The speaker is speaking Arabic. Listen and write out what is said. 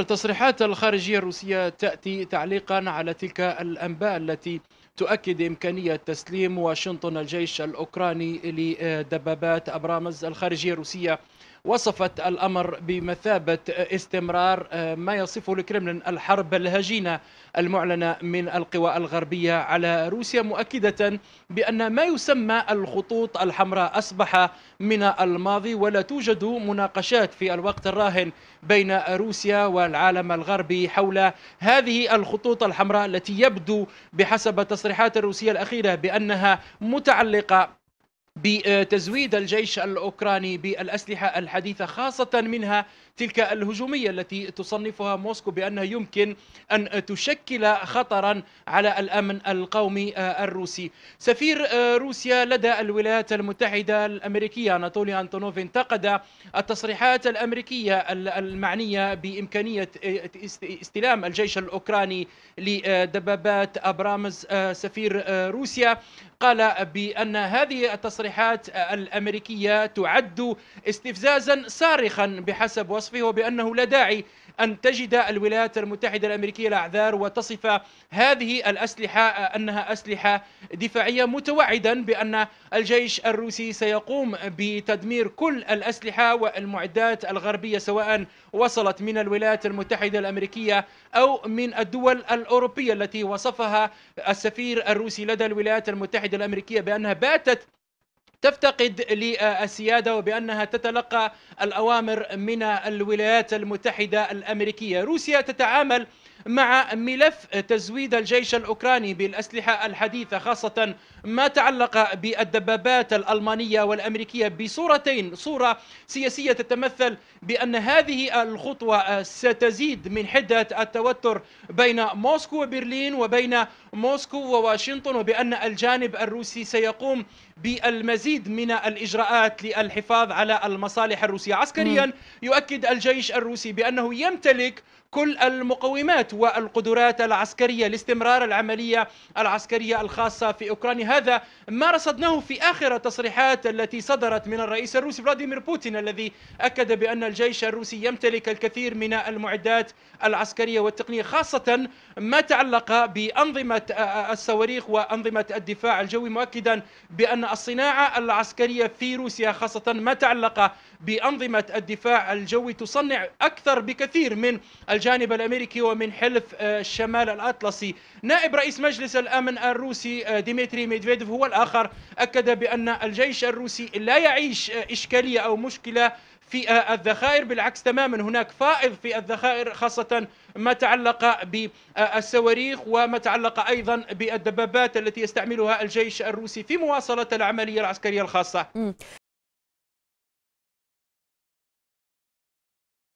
التصريحات الخارجية الروسية تأتي تعليقا على تلك الأنباء التي تؤكد إمكانية تسليم واشنطن الجيش الأوكراني لدبابات أبرامز الخارجية الروسية وصفت الأمر بمثابة استمرار آه، ما يصفه الكرملين الحرب الهجينة المعلنة من القوى الغربية على روسيا مؤكدة بأن ما يسمى الخطوط الحمراء أصبح من الماضي ولا توجد مناقشات في الوقت الراهن بين روسيا والعالم الغربي حول هذه الخطوط الحمراء التي يبدو بحسب التصريحات الروسية الأخيرة بأنها متعلقة بتزويد الجيش الاوكراني بالاسلحه الحديثه خاصه منها تلك الهجوميه التي تصنفها موسكو بانها يمكن ان تشكل خطرا على الامن القومي الروسي. سفير روسيا لدى الولايات المتحده الامريكيه اناطولي انتونوف انتقد التصريحات الامريكيه المعنيه بامكانيه استلام الجيش الاوكراني لدبابات ابرامز آه، سفير آه، روسيا قال بان هذه التصريحات التصريحات الأمريكية تعد استفزازا صارخا بحسب وصفه وبأنه لا داعي أن تجد الولايات المتحدة الأمريكية الأعذار وتصف هذه الأسلحة أنها أسلحة دفاعية متوعدا بأن الجيش الروسي سيقوم بتدمير كل الأسلحة والمعدات الغربية سواء وصلت من الولايات المتحدة الأمريكية أو من الدول الأوروبية التي وصفها السفير الروسي لدى الولايات المتحدة الأمريكية بأنها باتت تفتقد للسيادة وبأنها تتلقى الأوامر من الولايات المتحدة الأمريكية روسيا تتعامل مع ملف تزويد الجيش الأوكراني بالأسلحة الحديثة خاصة ما تعلق بالدبابات الألمانية والأمريكية بصورتين صورة سياسية تتمثل بأن هذه الخطوة ستزيد من حدة التوتر بين موسكو وبرلين وبين موسكو وواشنطن وبأن الجانب الروسي سيقوم بالمزيد من الإجراءات للحفاظ على المصالح الروسية عسكريا يؤكد الجيش الروسي بأنه يمتلك كل المقومات والقدرات العسكرية لاستمرار العملية العسكرية الخاصة في أوكرانيا هذا ما رصدناه في آخر التصريحات التي صدرت من الرئيس الروسي فلاديمير بوتين الذي أكد بأن الجيش الروسي يمتلك الكثير من المعدات العسكرية والتقنية خاصة ما تعلق بأنظمة الصواريخ وأنظمة الدفاع الجوي مؤكدا بأن الصناعة العسكرية في روسيا خاصة ما تعلق بأنظمة الدفاع الجوي تصنع أكثر بكثير من الجانب الامريكي ومن حلف آه، الشمال الاطلسي. نائب رئيس مجلس الامن الروسي آه، ديمتري ميدفيديف هو الاخر اكد بان الجيش الروسي لا يعيش آه، اشكاليه او مشكله في الذخائر بالعكس تماما هناك فائض في الذخائر خاصة ما تعلق بالصواريخ وما تعلق أيضا بالدبابات التي يستعملها الجيش الروسي في مواصلة العملية العسكرية الخاصة